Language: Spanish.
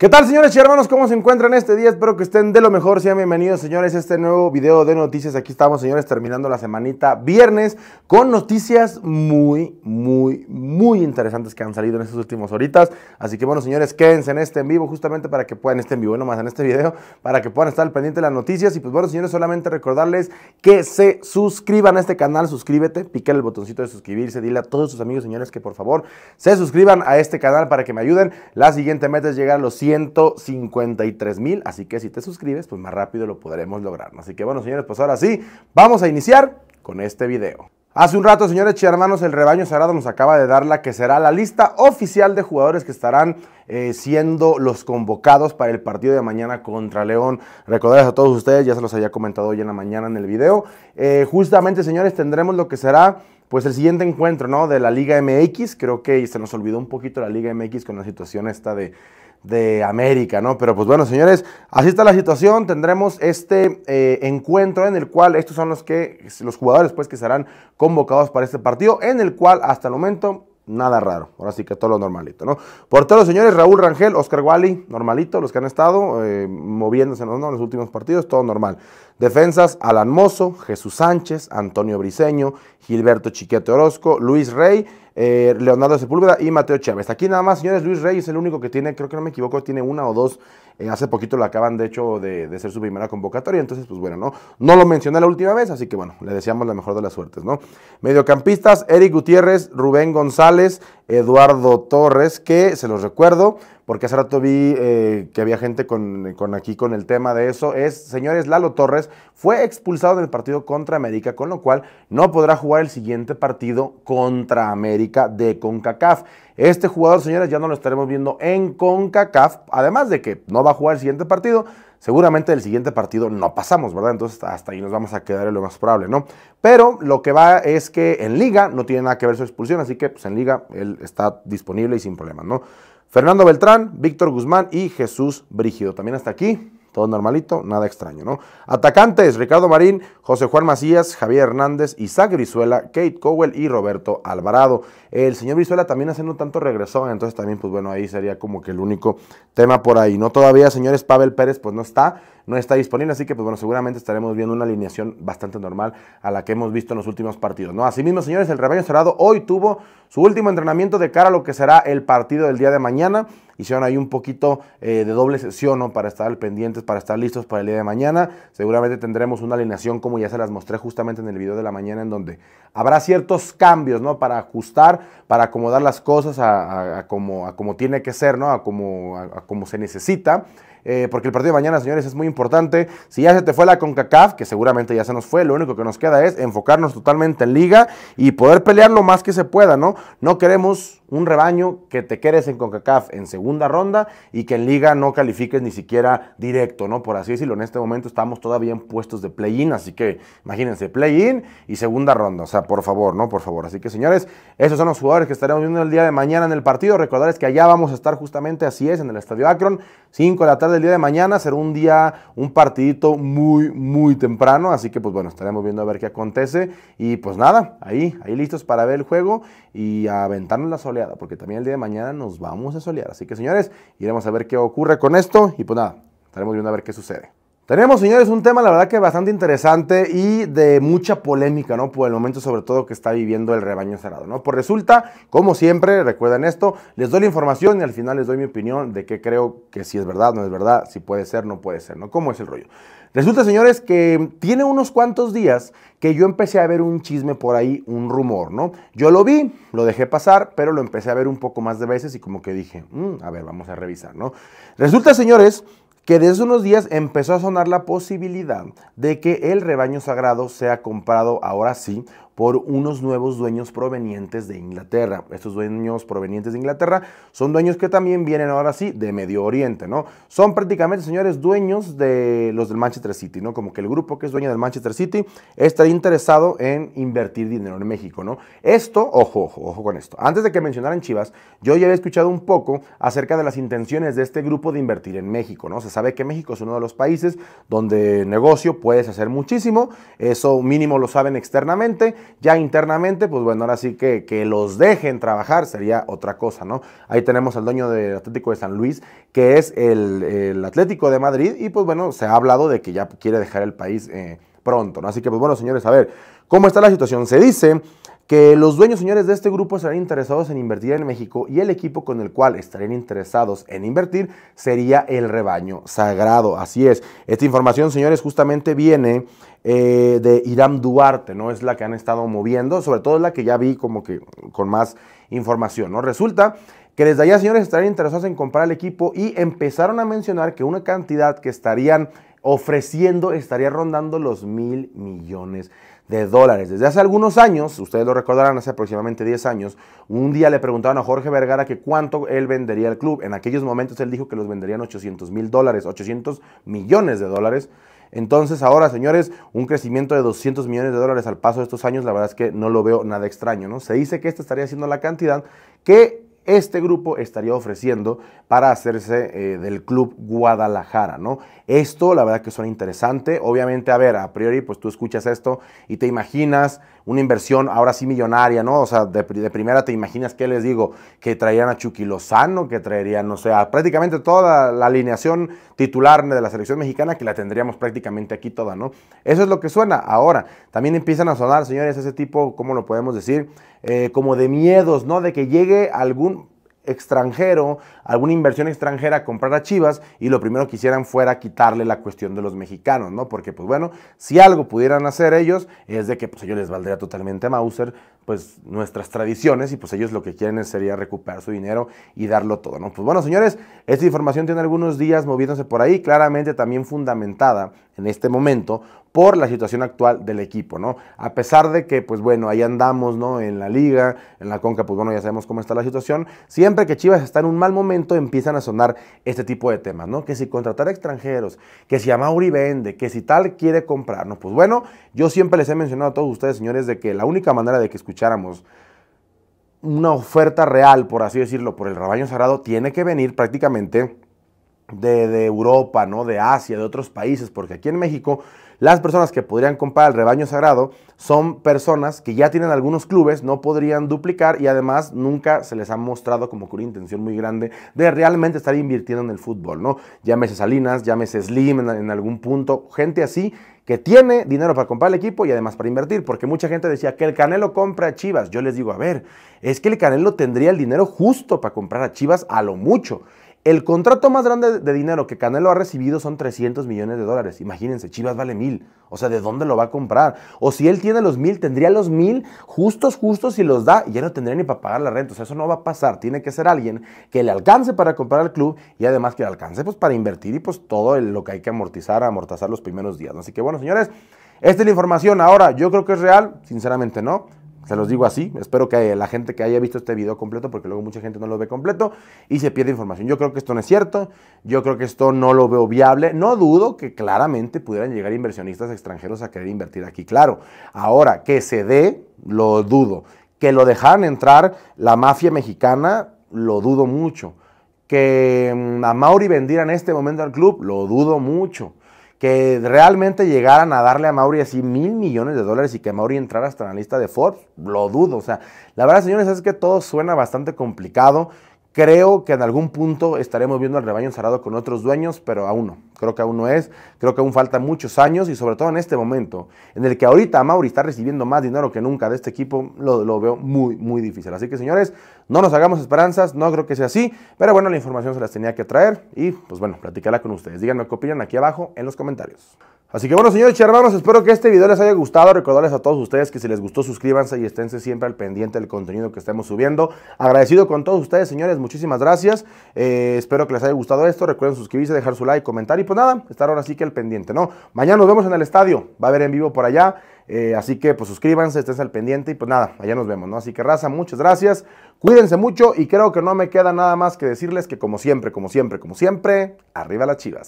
¿Qué tal señores y hermanos? ¿Cómo se encuentran este día? Espero que estén de lo mejor. Sean bienvenidos señores a este nuevo video de noticias. Aquí estamos señores terminando la semanita viernes con noticias muy, muy, muy interesantes que han salido en estas últimas horitas. Así que bueno señores, quédense en este en vivo justamente para que puedan, este en vivo más en este video, para que puedan estar al pendiente de las noticias. Y pues bueno señores, solamente recordarles que se suscriban a este canal, suscríbete, piquen el botoncito de suscribirse, dile a todos sus amigos señores que por favor se suscriban a este canal para que me ayuden. La siguiente meta es llegar a los 100 153 mil. Así que si te suscribes, pues más rápido lo podremos lograr. Así que bueno, señores, pues ahora sí, vamos a iniciar con este video. Hace un rato, señores y hermanos, el rebaño sagrado nos acaba de dar la que será la lista oficial de jugadores que estarán eh, siendo los convocados para el partido de mañana contra León. Recordarles a todos ustedes, ya se los había comentado hoy en la mañana en el video. Eh, justamente, señores, tendremos lo que será pues el siguiente encuentro, ¿no? De la Liga MX. Creo que se nos olvidó un poquito la Liga MX con la situación esta de de América, ¿no? Pero pues bueno, señores, así está la situación. Tendremos este eh, encuentro en el cual estos son los que los jugadores pues que serán convocados para este partido, en el cual hasta el momento nada raro. Ahora sí que todo lo normalito, ¿no? Por los señores, Raúl Rangel, Oscar Wally, normalito, los que han estado eh, moviéndose ¿no? en los últimos partidos, todo normal. Defensas, Alan Mozo, Jesús Sánchez, Antonio Briseño, Gilberto Chiquete Orozco, Luis Rey eh, Leonardo Sepúlveda y Mateo Chávez. Aquí nada más, señores, Luis Reyes es el único que tiene, creo que no me equivoco, tiene una o dos. Eh, hace poquito lo acaban, de hecho, de, ser su primera convocatoria. Entonces, pues bueno, ¿no? No lo mencioné la última vez, así que bueno, le deseamos la mejor de las suertes, ¿no? Mediocampistas, Eric Gutiérrez, Rubén González, Eduardo Torres, que se los recuerdo porque hace rato vi eh, que había gente con, aquí con el tema de eso, es, señores, Lalo Torres fue expulsado del partido contra América, con lo cual no podrá jugar el siguiente partido contra América de CONCACAF. Este jugador, señores, ya no lo estaremos viendo en CONCACAF, además de que no va a jugar el siguiente partido, seguramente el siguiente partido no pasamos, ¿verdad? Entonces hasta ahí nos vamos a quedar en lo más probable, ¿no? Pero lo que va es que en liga no tiene nada que ver su expulsión, así que pues, en liga él está disponible y sin problemas, ¿no? Fernando Beltrán, Víctor Guzmán y Jesús Brígido. También hasta aquí, todo normalito, nada extraño, ¿no? Atacantes, Ricardo Marín, José Juan Macías, Javier Hernández, Isaac Grisuela, Kate Cowell y Roberto Alvarado. El señor Grisuela también hace un tanto regresó, entonces también, pues bueno, ahí sería como que el único tema por ahí, ¿no? Todavía, señores, Pavel Pérez, pues no está no está disponible, así que pues bueno, seguramente estaremos viendo una alineación bastante normal a la que hemos visto en los últimos partidos. ¿no? Asimismo, señores, el rebaño cerrado hoy tuvo su último entrenamiento de cara a lo que será el partido del día de mañana. Hicieron ahí un poquito eh, de doble sesión ¿no? para estar pendientes, para estar listos para el día de mañana. Seguramente tendremos una alineación como ya se las mostré justamente en el video de la mañana, en donde habrá ciertos cambios ¿no? para ajustar, para acomodar las cosas a, como, a como tiene que ser, ¿no? a, como, como se necesita. Eh, porque el partido de mañana, señores, es muy importante importante. Si ya se te fue la CONCACAF, que seguramente ya se nos fue, lo único que nos queda es enfocarnos totalmente en liga y poder pelear lo más que se pueda, ¿no? No queremos un rebaño que te quedes en CONCACAF en segunda ronda y que en liga no califiques ni siquiera directo, ¿no? Por así decirlo, en este momento estamos todavía en puestos de play-in, así que imagínense, play-in y segunda ronda, o sea, por favor, ¿no? Por favor. Así que señores, esos son los jugadores que estaremos viendo el día de mañana en el partido. Recordarles que allá vamos a estar justamente, así es, en el Estadio Akron. 5 de la tarde del día de mañana será un día, un partidito muy, muy temprano. Así que pues bueno, estaremos viendo a ver qué acontece. Y pues nada, ahí, ahí listos para ver el juego y aventarnos la soleada, porque también el día de mañana nos vamos a solear. Así que señores, iremos a ver qué ocurre con esto. Y pues nada, estaremos viendo a ver qué sucede. Tenemos, señores, un tema, la verdad que bastante interesante y de mucha polémica, ¿no? Por el momento, sobre todo, que está viviendo el rebaño cerrado, ¿no? Pues resulta, como siempre, recuerden esto, les doy la información y al final les doy mi opinión de qué creo que si es verdad, no es verdad, si puede ser, no puede ser, ¿no? ¿Cómo es el rollo? Resulta, señores, que tiene unos cuantos días que yo empecé a ver un chisme por ahí, un rumor, ¿no? Yo lo vi, lo dejé pasar, pero lo empecé a ver un poco más de veces y como que dije, mm, a ver, vamos a revisar, ¿no? Resulta, señores, que desde unos días empezó a sonar la posibilidad de que el rebaño sagrado sea comprado ahora sí por unos nuevos dueños provenientes de Inglaterra. Estos dueños provenientes de Inglaterra son dueños que también vienen ahora sí de Medio Oriente, ¿no? Son prácticamente, señores, dueños de los del Manchester City, ¿no? Como que el grupo que es dueño del Manchester City está interesado en invertir dinero en México, ¿no? Esto, ojo, ojo, ojo con esto. Antes de que mencionaran Chivas, yo ya había escuchado un poco acerca de las intenciones de este grupo de invertir en México, ¿no? Se sabe que México es uno de los países donde negocio puedes hacer muchísimo, eso mínimo lo saben externamente, ya internamente, pues bueno, ahora sí que, que los dejen trabajar sería otra cosa, ¿no? Ahí tenemos al dueño del Atlético de San Luis, que es el, el, Atlético de Madrid, y pues bueno, se ha hablado de que ya quiere dejar el país eh, pronto, ¿no? Así que, pues bueno, señores, a ver, ¿cómo está la situación? Se dice que los dueños señores de este grupo estarían interesados en invertir en México y el equipo con el cual estarían interesados en invertir sería el rebaño sagrado. Así es. Esta información, señores, justamente viene eh, de Irán Duarte, ¿no? Es la que han estado moviendo, sobre todo es la que ya vi como que con más información, ¿no? Resulta que desde allá, señores, estarían interesados en comprar el equipo y empezaron a mencionar que una cantidad que estarían ofreciendo estaría rondando los mil millones de dólares. Desde hace algunos años, ustedes lo recordarán, hace aproximadamente 10 años, un día le preguntaron a Jorge Vergara que cuánto él vendería el club. En aquellos momentos él dijo que los venderían 800 mil dólares, 800 millones de dólares. Entonces ahora, señores, un crecimiento de 200 millones de dólares al paso de estos años, la verdad es que no lo veo nada extraño, ¿no? Se dice que esta estaría siendo la cantidad que este grupo estaría ofreciendo para hacerse eh, del club Guadalajara, ¿no? Esto, la verdad que suena interesante. Obviamente, a ver, a priori, pues tú escuchas esto y te imaginas una inversión ahora sí millonaria, ¿no? O sea, de, primera te imaginas ¿qué les digo, que traerían a Chucky Lozano, que traerían, o sea, prácticamente toda la alineación titular de la selección mexicana que la tendríamos prácticamente aquí toda, ¿no? Eso es lo que suena. Ahora, también empiezan a sonar, señores, ese tipo, ¿cómo lo podemos decir? Eh, como de miedos, ¿no? De que llegue algún extranjero, alguna inversión extranjera a comprar a Chivas y lo primero que hicieran fuera quitarle la cuestión de los mexicanos, ¿no? Porque pues bueno, si algo pudieran hacer ellos es de que pues ellos les valdría totalmente a Mauser pues nuestras tradiciones y pues ellos lo que quieren sería recuperar su dinero y darlo todo, ¿no? Pues bueno, señores, esta información tiene algunos días moviéndose por ahí, claramente también fundamentada en este momento por la situación actual del equipo, ¿no? A pesar de que, pues bueno, ahí andamos, ¿no? En la liga, en la conca, pues bueno, ya sabemos cómo está la situación. Siempre que Chivas está en un mal momento, empiezan a sonar este tipo de temas, ¿no? Que si contratar extranjeros, que si Amauri vende, que si tal quiere comprar, ¿no? Pues bueno, yo siempre les he mencionado a todos ustedes, señores, de que la única manera de que escucháramos una oferta real, por así decirlo, por el Rabaño cerrado, tiene que venir prácticamente de, de Europa, ¿no? De Asia, de otros países, porque aquí en México las personas que podrían comprar el rebaño sagrado son personas que ya tienen algunos clubes, no podrían duplicar y además nunca se les ha mostrado como que una intención muy grande de realmente estar invirtiendo en el fútbol, ¿no? Llámese Salinas, llámese Slim en, en algún punto, gente así que tiene dinero para comprar el equipo y además para invertir, porque mucha gente decía que el Canelo compra a Chivas. Yo les digo, a ver, es que el Canelo tendría el dinero justo para comprar a Chivas a lo mucho. El contrato más grande de dinero que Canelo ha recibido son 300 millones de dólares. Imagínense, Chivas vale mil. O sea, ¿de dónde lo va a comprar? O si él tiene los mil, tendría los mil justos, justos si los da y ya no tendría ni para pagar la renta. O sea, eso no va a pasar. Tiene que ser alguien que le alcance para comprar el club y además que le alcance pues, para invertir y pues todo lo que hay que amortizar, amortizar los primeros días. Así que bueno, señores, esta es la información. Ahora, yo creo que es real. Sinceramente, no. Se los digo así. Espero que la gente que haya visto este video completo, porque luego mucha gente no lo ve completo y se pierde información. Yo creo que esto no es cierto. Yo creo que esto no lo veo viable. No dudo que claramente pudieran llegar inversionistas extranjeros a querer invertir aquí. Claro. Ahora, que se dé, lo dudo. Que lo dejaran entrar la mafia mexicana, lo dudo mucho. Que mm, a Mauri vendieran en este momento al club, lo dudo mucho que realmente llegaran a darle a Mauri así mil millones de dólares y que Mauri entrara hasta la lista de Forbes, lo dudo. O sea, la verdad, señores, es que todo suena bastante complicado. Creo que en algún punto estaremos viendo al rebaño encerrado con otros dueños, pero aún no. Creo que aún no es. Creo que aún faltan muchos años y sobre todo en este momento, en el que ahorita Mauri está recibiendo más dinero que nunca de este equipo, lo, lo veo muy, muy difícil. Así que señores, no nos hagamos esperanzas, no creo que sea así, pero bueno, la información se las tenía que traer y pues bueno, platicarla con ustedes. Díganme qué opinan aquí abajo en los comentarios. Así que bueno, señores y espero que este video les haya gustado. Recordarles a todos ustedes que si les gustó, suscríbanse y esténse siempre al pendiente del contenido que estemos subiendo. Agradecido con todos ustedes, señores, muchísimas gracias. Eh, espero que les haya gustado esto. Recuerden suscribirse, dejar su like, comentar y pues nada, estar ahora sí que al pendiente, ¿no? Mañana nos vemos en el estadio, va a haber en vivo por allá. Eh, así que pues suscríbanse, esténse al pendiente y pues nada, allá nos vemos, ¿no? Así que raza, muchas gracias. Cuídense mucho y creo que no me queda nada más que decirles que como siempre, como siempre, como siempre, arriba las chivas.